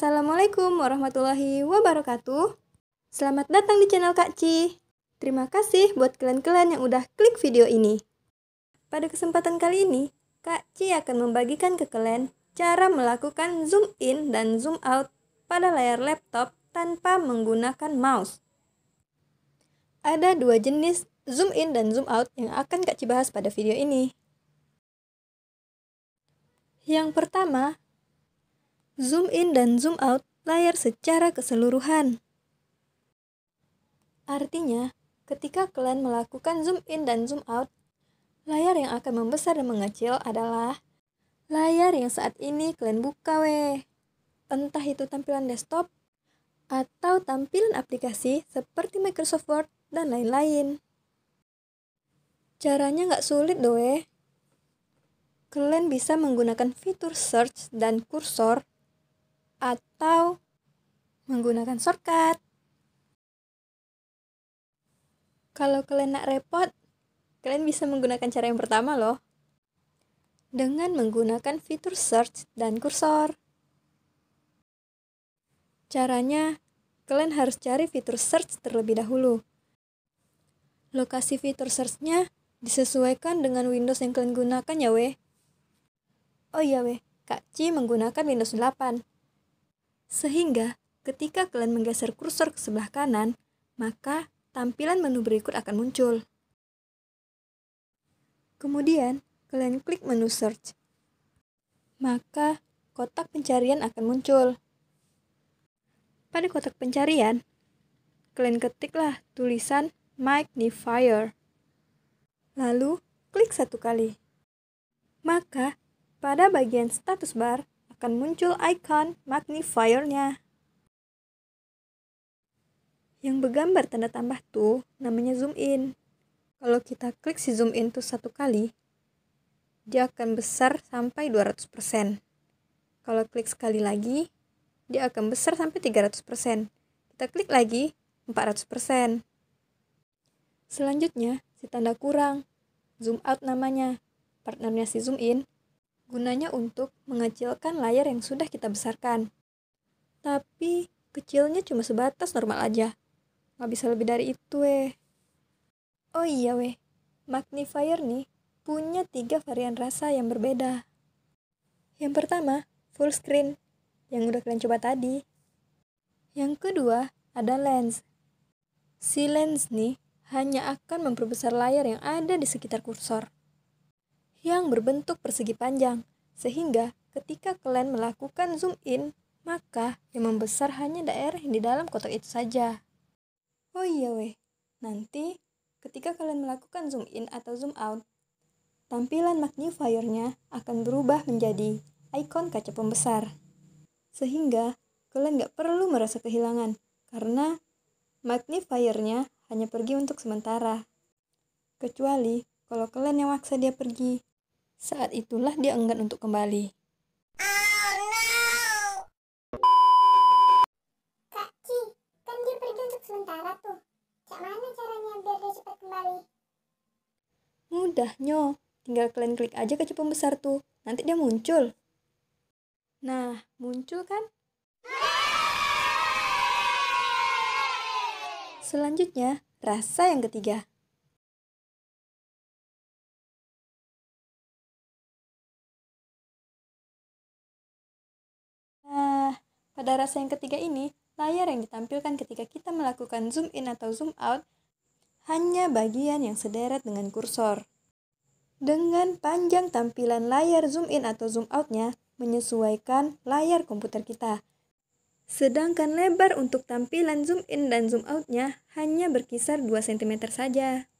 Assalamualaikum warahmatullahi wabarakatuh. Selamat datang di channel Kak Ci. Terima kasih buat kalian-kalian yang udah klik video ini. Pada kesempatan kali ini, Kak Ci akan membagikan ke kalian cara melakukan zoom in dan zoom out pada layar laptop tanpa menggunakan mouse. Ada dua jenis zoom in dan zoom out yang akan Kak Ci bahas pada video ini. Yang pertama, zoom in dan zoom out layar secara keseluruhan. Artinya, ketika kalian melakukan zoom in dan zoom out, layar yang akan membesar dan mengecil adalah layar yang saat ini kalian buka weh. Entah itu tampilan desktop atau tampilan aplikasi seperti Microsoft Word dan lain-lain. Caranya nggak sulit doe. Kalian bisa menggunakan fitur search dan kursor atau menggunakan shortcut. Kalau kalian nak repot, kalian bisa menggunakan cara yang pertama loh. Dengan menggunakan fitur search dan kursor. Caranya, kalian harus cari fitur search terlebih dahulu. Lokasi fitur search-nya disesuaikan dengan Windows yang kalian gunakan ya weh. Oh iya weh, Kak Ci menggunakan Windows 8. Sehingga ketika kalian menggeser kursor ke sebelah kanan, maka tampilan menu berikut akan muncul. Kemudian, kalian klik menu search. Maka, kotak pencarian akan muncul. Pada kotak pencarian, kalian ketiklah tulisan magnifier. Lalu, klik satu kali. Maka, pada bagian status bar, akan muncul icon magnifiernya. Yang bergambar tanda tambah tuh namanya zoom in. Kalau kita klik si zoom in tuh satu kali, dia akan besar sampai 200%. Kalau klik sekali lagi, dia akan besar sampai 300%. Kita klik lagi, 400%. Selanjutnya, si tanda kurang, zoom out namanya. Partnernya si zoom in gunanya untuk mengecilkan layar yang sudah kita besarkan. Tapi kecilnya cuma sebatas normal aja. Nggak bisa lebih dari itu, eh. Oh iya, weh. Magnifier nih punya tiga varian rasa yang berbeda. Yang pertama, full screen, yang udah kalian coba tadi. Yang kedua, ada lens. Si lens nih hanya akan memperbesar layar yang ada di sekitar kursor yang berbentuk persegi panjang, sehingga ketika kalian melakukan zoom in, maka yang membesar hanya daerah yang di dalam kotak itu saja. Oh iya weh, nanti ketika kalian melakukan zoom in atau zoom out, tampilan magnifiernya akan berubah menjadi ikon kaca pembesar. Sehingga kalian nggak perlu merasa kehilangan karena magnifiernya hanya pergi untuk sementara. Kecuali kalau kalian yang maksa dia pergi, saat itulah dia enggan untuk kembali. Oh, Mudah, Nyo. Tinggal kalian klik aja ke cupang besar tuh. Nanti dia muncul. Nah, muncul kan? Selanjutnya, rasa yang ketiga. Pada rasa yang ketiga ini, layar yang ditampilkan ketika kita melakukan zoom in atau zoom out hanya bagian yang sederet dengan kursor. Dengan panjang tampilan layar zoom in atau zoom outnya menyesuaikan layar komputer kita. Sedangkan lebar untuk tampilan zoom in dan zoom outnya hanya berkisar 2 cm saja.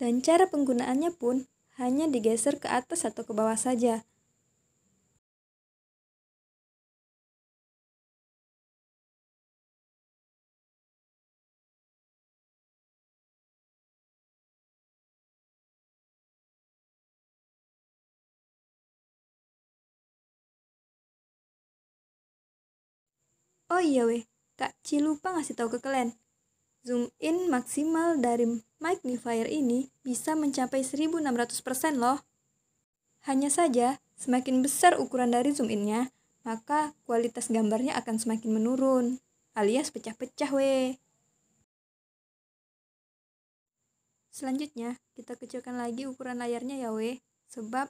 Dan cara penggunaannya pun hanya digeser ke atas atau ke bawah saja Oh iya weh, Kak Ci lupa ngasih tahu ke kalian. Zoom in maksimal dari magnifier ini bisa mencapai 1600% loh. Hanya saja, semakin besar ukuran dari zoom innya, maka kualitas gambarnya akan semakin menurun, alias pecah-pecah weh. Selanjutnya, kita kecilkan lagi ukuran layarnya ya weh, sebab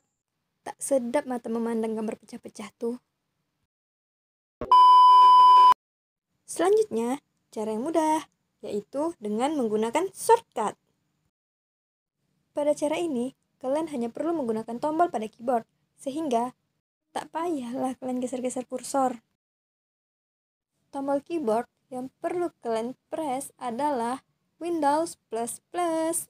tak sedap mata memandang gambar pecah-pecah tuh. Selanjutnya, cara yang mudah, yaitu dengan menggunakan shortcut. Pada cara ini, kalian hanya perlu menggunakan tombol pada keyboard, sehingga tak payahlah kalian geser-geser kursor. Tombol keyboard yang perlu kalian press adalah Windows plus plus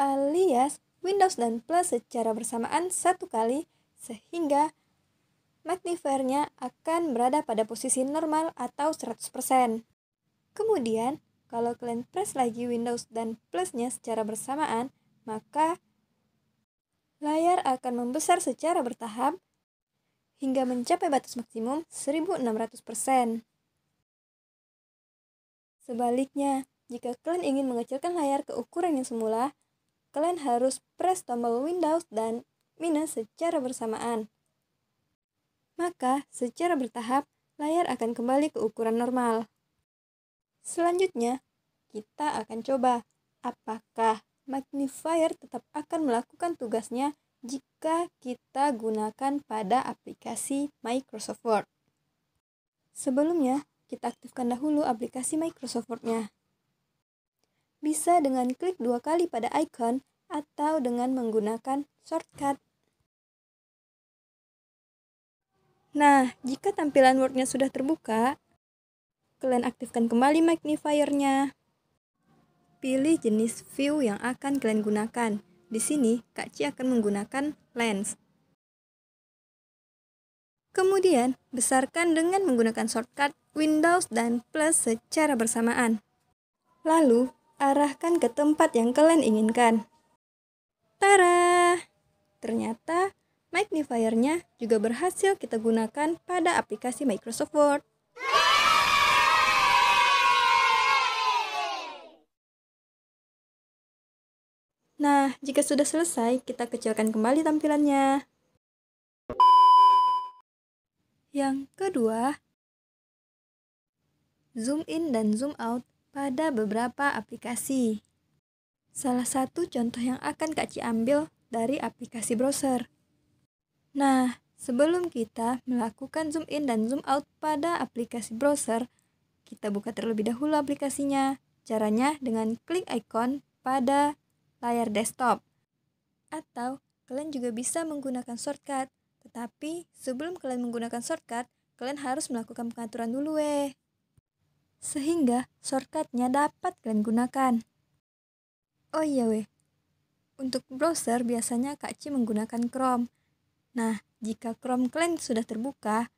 alias Windows dan plus secara bersamaan satu kali sehingga Magnifiernya akan berada pada posisi normal atau 100%. Kemudian, kalau kalian press lagi Windows dan plusnya secara bersamaan, maka layar akan membesar secara bertahap hingga mencapai batas maksimum 1600%. Sebaliknya, jika kalian ingin mengecilkan layar ke ukuran yang semula, kalian harus press tombol Windows dan minus secara bersamaan maka secara bertahap layar akan kembali ke ukuran normal. Selanjutnya, kita akan coba apakah magnifier tetap akan melakukan tugasnya jika kita gunakan pada aplikasi Microsoft Word. Sebelumnya, kita aktifkan dahulu aplikasi Microsoft Word-nya. Bisa dengan klik dua kali pada icon atau dengan menggunakan shortcut Nah, jika tampilan Word-nya sudah terbuka, kalian aktifkan kembali magnifiernya. Pilih jenis view yang akan kalian gunakan. Di sini, Kak Ci akan menggunakan lens. Kemudian, besarkan dengan menggunakan shortcut Windows dan plus secara bersamaan. Lalu, arahkan ke tempat yang kalian inginkan. Tara! Ternyata Magnifiernya juga berhasil kita gunakan pada aplikasi Microsoft Word. Nah, jika sudah selesai, kita kecilkan kembali tampilannya. Yang kedua, zoom in dan zoom out pada beberapa aplikasi. Salah satu contoh yang akan Kak Ci ambil dari aplikasi browser. Nah, sebelum kita melakukan zoom in dan zoom out pada aplikasi browser, kita buka terlebih dahulu aplikasinya. Caranya dengan klik ikon pada layar desktop. Atau kalian juga bisa menggunakan shortcut. Tetapi sebelum kalian menggunakan shortcut, kalian harus melakukan pengaturan dulu eh, Sehingga shortcutnya dapat kalian gunakan. Oh iya weh, untuk browser biasanya Kak Ci menggunakan Chrome. Nah, jika Chrome Client sudah terbuka,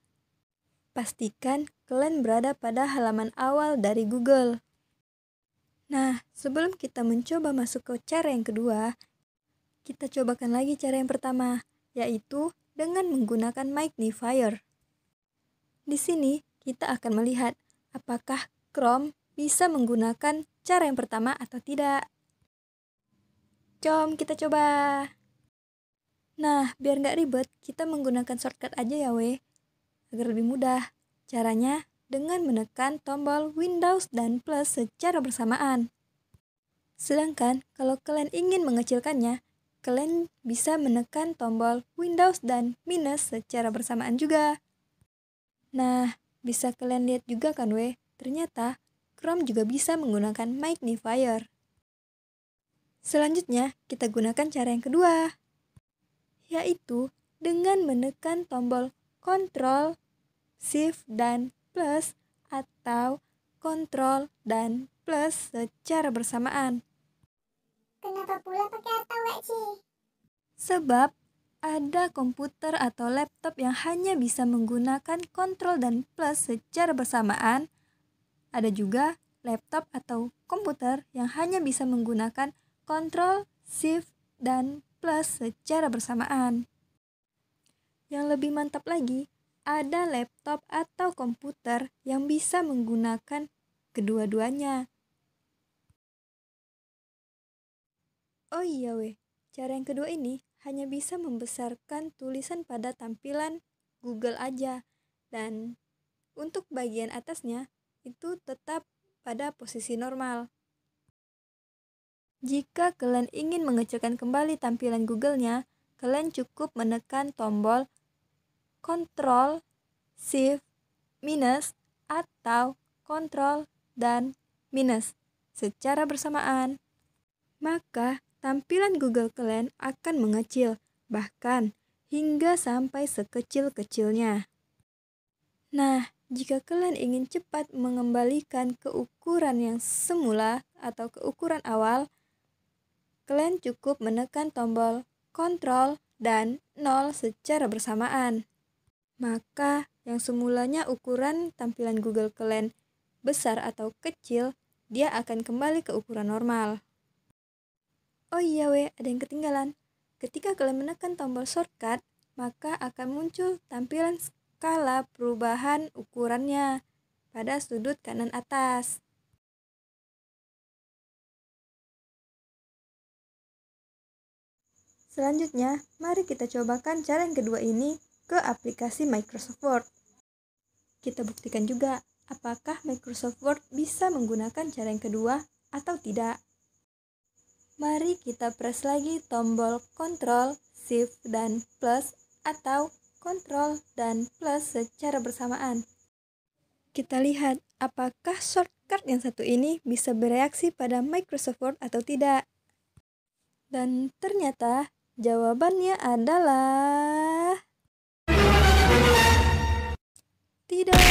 pastikan kalian berada pada halaman awal dari Google. Nah, sebelum kita mencoba masuk ke cara yang kedua, kita cobakan lagi cara yang pertama, yaitu dengan menggunakan Magnifier. Di sini, kita akan melihat apakah Chrome bisa menggunakan cara yang pertama atau tidak. Jom kita coba! Nah, biar nggak ribet, kita menggunakan shortcut aja ya weh, agar lebih mudah. Caranya dengan menekan tombol Windows dan Plus secara bersamaan. Sedangkan kalau kalian ingin mengecilkannya, kalian bisa menekan tombol Windows dan minus secara bersamaan juga. Nah, bisa kalian lihat juga kan weh, ternyata Chrome juga bisa menggunakan magnifier. Selanjutnya, kita gunakan cara yang kedua, yaitu dengan menekan tombol Ctrl, Shift, dan Plus atau Ctrl dan Plus secara bersamaan. Kenapa pula pakai atau, Wak Sebab ada komputer atau laptop yang hanya bisa menggunakan Ctrl dan plus secara bersamaan. Ada juga laptop atau komputer yang hanya bisa menggunakan Ctrl, shift, dan Plus secara bersamaan. Yang lebih mantap lagi, ada laptop atau komputer yang bisa menggunakan kedua-duanya. Oh iya weh, cara yang kedua ini hanya bisa membesarkan tulisan pada tampilan Google aja dan untuk bagian atasnya itu tetap pada posisi normal. Jika kalian ingin mengecilkan kembali tampilan Google-nya, kalian cukup menekan tombol Ctrl Shift minus atau Ctrl dan minus secara bersamaan. Maka tampilan Google kalian akan mengecil, bahkan hingga sampai sekecil-kecilnya. Nah, jika kalian ingin cepat mengembalikan keukuran yang semula atau keukuran awal, kalian cukup menekan tombol kontrol dan 0 secara bersamaan. Maka yang semulanya ukuran tampilan Google kalian besar atau kecil, dia akan kembali ke ukuran normal. Oh iya we, ada yang ketinggalan. Ketika kalian menekan tombol shortcut, maka akan muncul tampilan skala perubahan ukurannya pada sudut kanan atas. Selanjutnya, mari kita cobakan cara yang kedua ini ke aplikasi Microsoft Word. Kita buktikan juga apakah Microsoft Word bisa menggunakan cara yang kedua atau tidak. Mari kita press lagi tombol Ctrl, Shift, dan Plus atau Ctrl dan Plus secara bersamaan. Kita lihat apakah shortcut yang satu ini bisa bereaksi pada Microsoft Word atau tidak. Dan ternyata Jawabannya adalah tidak.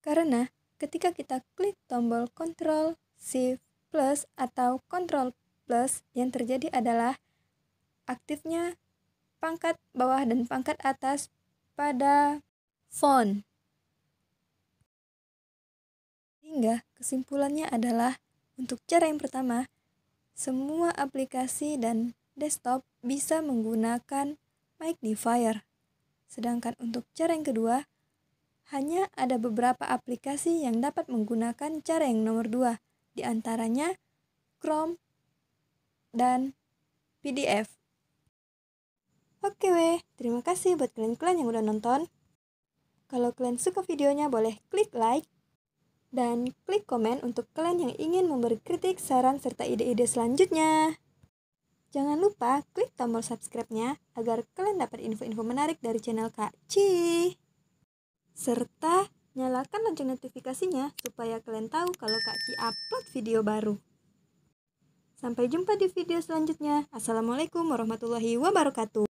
Karena ketika kita klik tombol Ctrl Shift plus atau Ctrl plus yang terjadi adalah aktifnya pangkat bawah dan pangkat atas pada font. Hingga kesimpulannya adalah untuk cara yang pertama, semua aplikasi dan desktop bisa menggunakan Magnifier. Sedangkan untuk cara yang kedua, hanya ada beberapa aplikasi yang dapat menggunakan cara yang nomor dua, di antaranya Chrome dan PDF. Oke weh, terima kasih buat kalian-kalian yang udah nonton. Kalau kalian suka videonya boleh klik like dan klik komen untuk kalian yang ingin memberi kritik, saran, serta ide-ide selanjutnya. Jangan lupa klik tombol subscribe-nya agar kalian dapat info-info menarik dari channel Kak Ci. Serta nyalakan lonceng notifikasinya supaya kalian tahu kalau Kak Ci upload video baru. Sampai jumpa di video selanjutnya. Assalamualaikum warahmatullahi wabarakatuh.